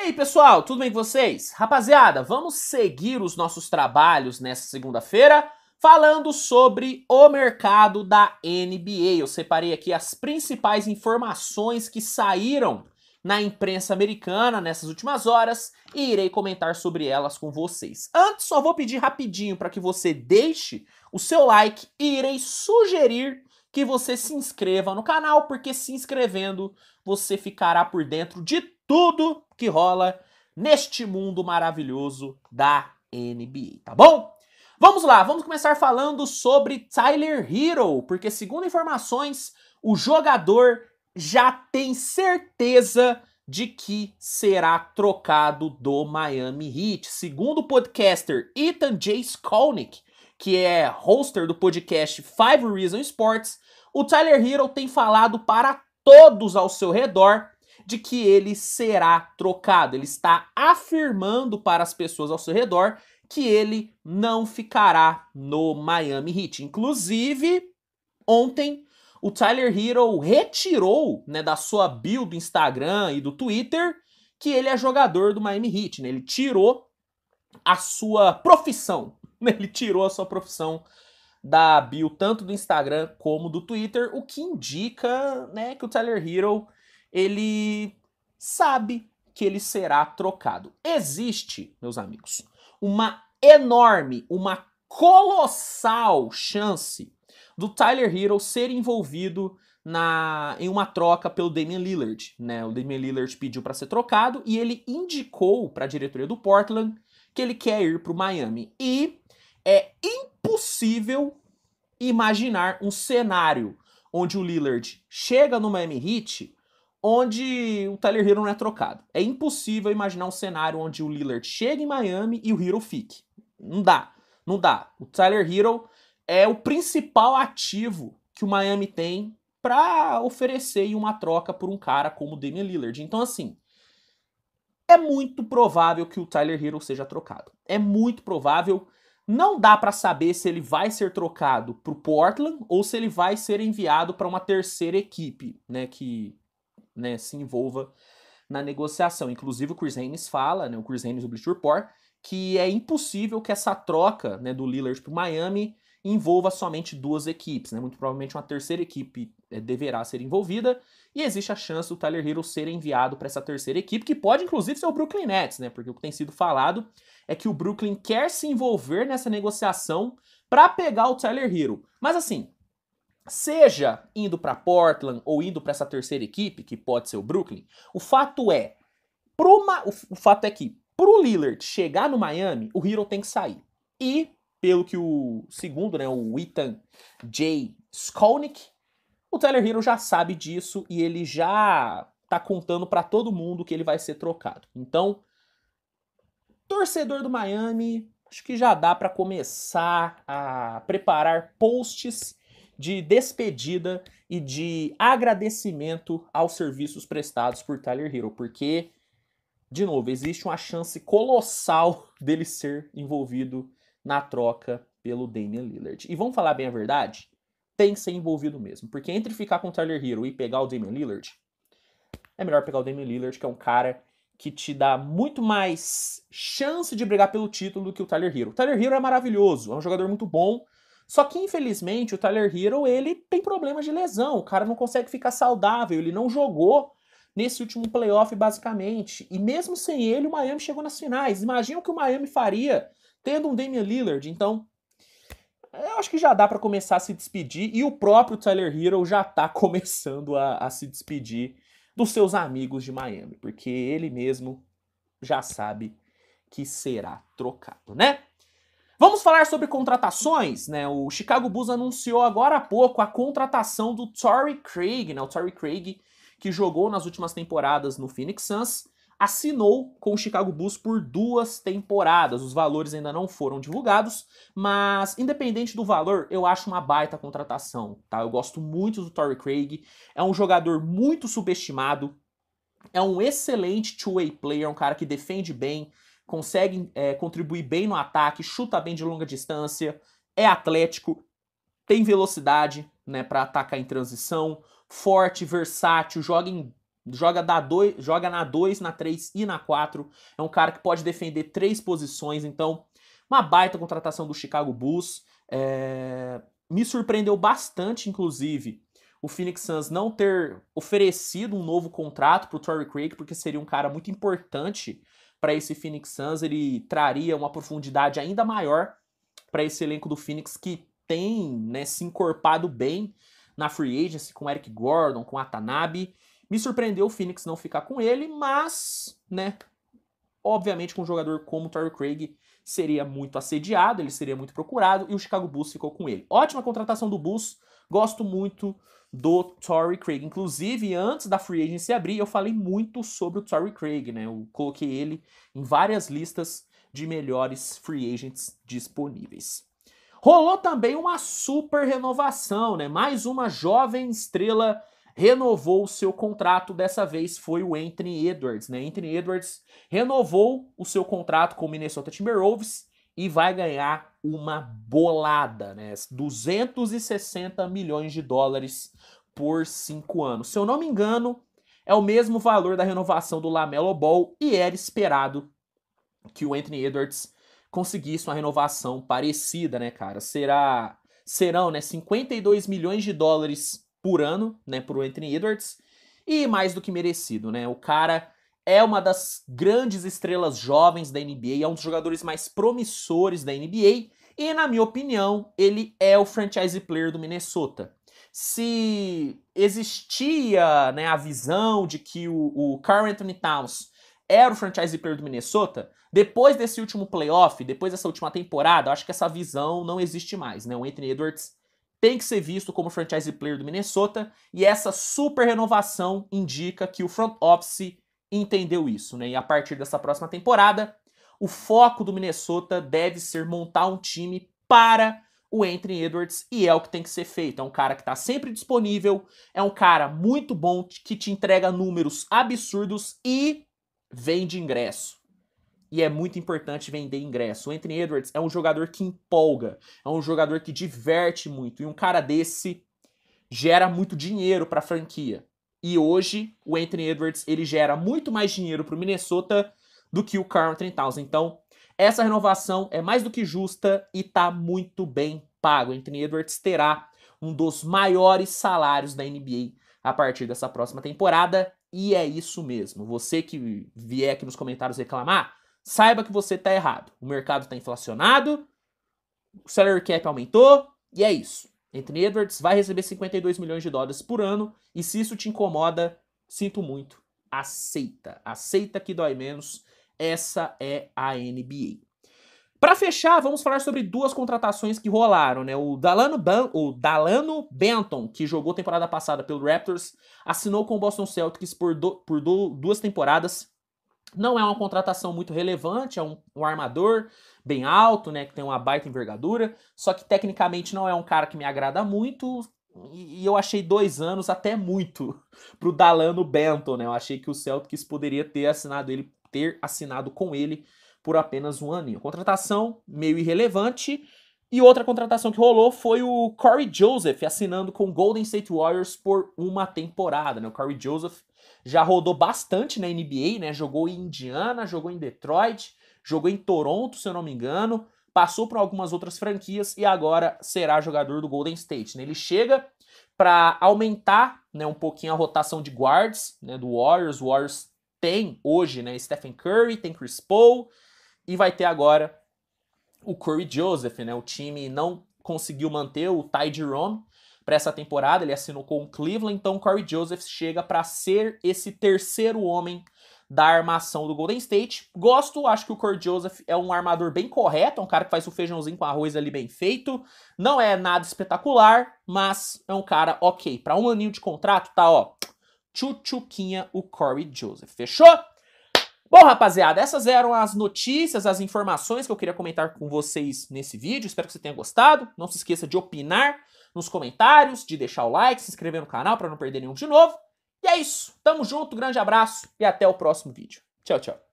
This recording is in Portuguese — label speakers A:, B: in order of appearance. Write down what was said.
A: E aí, pessoal, tudo bem com vocês? Rapaziada, vamos seguir os nossos trabalhos nessa segunda-feira falando sobre o mercado da NBA. Eu separei aqui as principais informações que saíram na imprensa americana nessas últimas horas e irei comentar sobre elas com vocês. Antes, só vou pedir rapidinho para que você deixe o seu like e irei sugerir que você se inscreva no canal, porque se inscrevendo você ficará por dentro de tudo que rola neste mundo maravilhoso da NBA, tá bom? Vamos lá, vamos começar falando sobre Tyler Hero, porque segundo informações, o jogador já tem certeza de que será trocado do Miami Heat. Segundo o podcaster Ethan J. Skolnick, que é hoster do podcast Five Reasons Sports, o Tyler Hero tem falado para todos ao seu redor de que ele será trocado. Ele está afirmando para as pessoas ao seu redor que ele não ficará no Miami Heat. Inclusive, ontem o Tyler Hero retirou né, da sua bio do Instagram e do Twitter que ele é jogador do Miami Heat. Né? Ele tirou a sua profissão Ele tirou a sua profissão da bio tanto do Instagram como do Twitter, o que indica, né, que o Tyler Hero ele sabe que ele será trocado. Existe, meus amigos, uma enorme, uma colossal chance do Tyler Hero ser envolvido na, em uma troca pelo Damian Lillard, né? O Damian Lillard pediu para ser trocado e ele indicou para a diretoria do Portland que ele quer ir para o Miami. E é impossível imaginar um cenário onde o Lillard chega no Miami Heat onde o Tyler Hero não é trocado. É impossível imaginar um cenário onde o Lillard chega em Miami e o Hero fique. Não dá, não dá. O Tyler Hero é o principal ativo que o Miami tem para oferecer uma troca por um cara como o Damian Lillard. Então assim, é muito provável que o Tyler Hero seja trocado. É muito provável. Não dá para saber se ele vai ser trocado para o Portland ou se ele vai ser enviado para uma terceira equipe, né, que né, se envolva na negociação. Inclusive o Chris Haynes fala, né, o Chris Haynes do Bleacher Report, que é impossível que essa troca, né, do Lillard para Miami envolva somente duas equipes, né? Muito provavelmente uma terceira equipe é, deverá ser envolvida e existe a chance do Tyler Hero ser enviado para essa terceira equipe, que pode inclusive ser o Brooklyn Nets, né? Porque o que tem sido falado é que o Brooklyn quer se envolver nessa negociação para pegar o Tyler Hero. Mas assim, seja indo para Portland ou indo para essa terceira equipe, que pode ser o Brooklyn, o fato é, pro o o fato é que pro Lillard chegar no Miami, o Hero tem que sair. E pelo que o segundo, né, o Ethan J. Skolnick, o Tyler Hero já sabe disso e ele já tá contando para todo mundo que ele vai ser trocado. Então, torcedor do Miami, acho que já dá para começar a preparar posts de despedida e de agradecimento aos serviços prestados por Tyler Hero, porque de novo, existe uma chance colossal dele ser envolvido na troca pelo Damian Lillard. E vamos falar bem a verdade? Tem que ser envolvido mesmo. Porque entre ficar com o Tyler Hero e pegar o Damian Lillard, é melhor pegar o Damian Lillard, que é um cara que te dá muito mais chance de brigar pelo título do que o Tyler Hero. O Tyler Hero é maravilhoso, é um jogador muito bom, só que infelizmente o Tyler Hero, ele tem problemas de lesão, o cara não consegue ficar saudável, ele não jogou nesse último playoff basicamente. E mesmo sem ele, o Miami chegou nas finais. Imagina o que o Miami faria Tendo um Damian Lillard, então, eu acho que já dá para começar a se despedir e o próprio Tyler Hero já está começando a, a se despedir dos seus amigos de Miami, porque ele mesmo já sabe que será trocado, né? Vamos falar sobre contratações, né? O Chicago Bulls anunciou agora há pouco a contratação do Torrey Craig, né? O Torrey Craig que jogou nas últimas temporadas no Phoenix Suns assinou com o Chicago Bulls por duas temporadas. Os valores ainda não foram divulgados, mas independente do valor, eu acho uma baita contratação, tá? Eu gosto muito do Torrey Craig, é um jogador muito subestimado, é um excelente two-way player, um cara que defende bem, consegue é, contribuir bem no ataque, chuta bem de longa distância, é atlético, tem velocidade, né, para atacar em transição, forte, versátil, joga em Joga, da dois, joga na 2, na 3 e na 4. É um cara que pode defender três posições, então uma baita contratação do Chicago Bulls. É... Me surpreendeu bastante, inclusive, o Phoenix Suns não ter oferecido um novo contrato para o Torrey Craig, porque seria um cara muito importante para esse Phoenix Suns. Ele traria uma profundidade ainda maior para esse elenco do Phoenix que tem né, se encorpado bem na free agency com Eric Gordon, com Atanabe. Me surpreendeu o Phoenix não ficar com ele, mas, né, obviamente com um jogador como o Torrey Craig seria muito assediado, ele seria muito procurado e o Chicago Bulls ficou com ele. Ótima contratação do Bulls, gosto muito do Torrey Craig. Inclusive, antes da free agency abrir, eu falei muito sobre o Torrey Craig, né? Eu coloquei ele em várias listas de melhores free agents disponíveis. Rolou também uma super renovação, né? Mais uma jovem estrela renovou o seu contrato, dessa vez foi o Anthony Edwards, né? Anthony Edwards renovou o seu contrato com o Minnesota Timberwolves e vai ganhar uma bolada, né? 260 milhões de dólares por cinco anos. Se eu não me engano, é o mesmo valor da renovação do Lamelo Ball e era esperado que o Anthony Edwards conseguisse uma renovação parecida, né, cara? Será serão, né, 52 milhões de dólares por ano, né, pro Anthony Edwards. E mais do que merecido, né? O cara é uma das grandes estrelas jovens da NBA, é um dos jogadores mais promissores da NBA, e na minha opinião, ele é o franchise player do Minnesota. Se existia né, a visão de que o, o Carl Anthony Towns era o franchise player do Minnesota, depois desse último playoff, depois dessa última temporada, acho que essa visão não existe mais, né? O Anthony Edwards tem que ser visto como franchise player do Minnesota, e essa super renovação indica que o front office entendeu isso, né? E a partir dessa próxima temporada, o foco do Minnesota deve ser montar um time para o Anthony Edwards e é o que tem que ser feito. É um cara que está sempre disponível, é um cara muito bom que te entrega números absurdos e vende ingresso e é muito importante vender ingresso. O Anthony Edwards é um jogador que empolga, é um jogador que diverte muito, e um cara desse gera muito dinheiro para a franquia. E hoje o Anthony Edwards ele gera muito mais dinheiro para o Minnesota do que o Carl 3000. Então, essa renovação é mais do que justa e está muito bem pago. O Anthony Edwards terá um dos maiores salários da NBA a partir dessa próxima temporada. E é isso mesmo. Você que vier aqui nos comentários reclamar, saiba que você está errado. O mercado está inflacionado, o salary cap aumentou e é isso. Anthony Edwards vai receber 52 milhões de dólares por ano e se isso te incomoda, sinto muito, aceita. Aceita que dói menos. Essa é a NBA. Para fechar, vamos falar sobre duas contratações que rolaram, né? O Dalano, Ban o Dalano Benton, que jogou temporada passada pelo Raptors, assinou com o Boston Celtics por, por duas temporadas não é uma contratação muito relevante, é um, um, armador bem alto, né? Que tem uma baita envergadura. Só que tecnicamente não é um cara que me agrada muito. E, e eu achei dois anos até muito pro Dalano Benton, né? Eu achei que o Celtics poderia ter assinado ele, ter assinado com ele por apenas um aninho. Contratação meio irrelevante, e outra contratação que rolou foi o Corey Joseph assinando com o Golden State Warriors por uma temporada. Né? O Corey Joseph já rodou bastante na NBA, né? jogou em Indiana, jogou em Detroit, jogou em Toronto, se eu não me engano, passou por algumas outras franquias e agora será jogador do Golden State. Né? Ele chega para aumentar né, um pouquinho a rotação de guards né, do Warriors. O Warriors tem hoje né, Stephen Curry, tem Chris Paul e vai ter agora o Corey Joseph, né? O time não conseguiu manter o Ty Jerome para essa temporada, ele assinou com o Cleveland, então o Corey Joseph chega para ser esse terceiro homem da armação do Golden State. Gosto, acho que o Corey Joseph é um armador bem correto, é um cara que faz o feijãozinho com arroz ali bem feito. Não é nada espetacular, mas é um cara ok. Para um aninho de contrato, tá ó. Tchutchuquinha o Corey Joseph. Fechou? Bom, rapaziada, essas eram as notícias, as informações que eu queria comentar com vocês nesse vídeo. Espero que você tenha gostado. Não se esqueça de opinar nos comentários, de deixar o like, se inscrever no canal para não perder nenhum de novo. E é isso. Tamo junto, grande abraço e até o próximo vídeo. Tchau, tchau.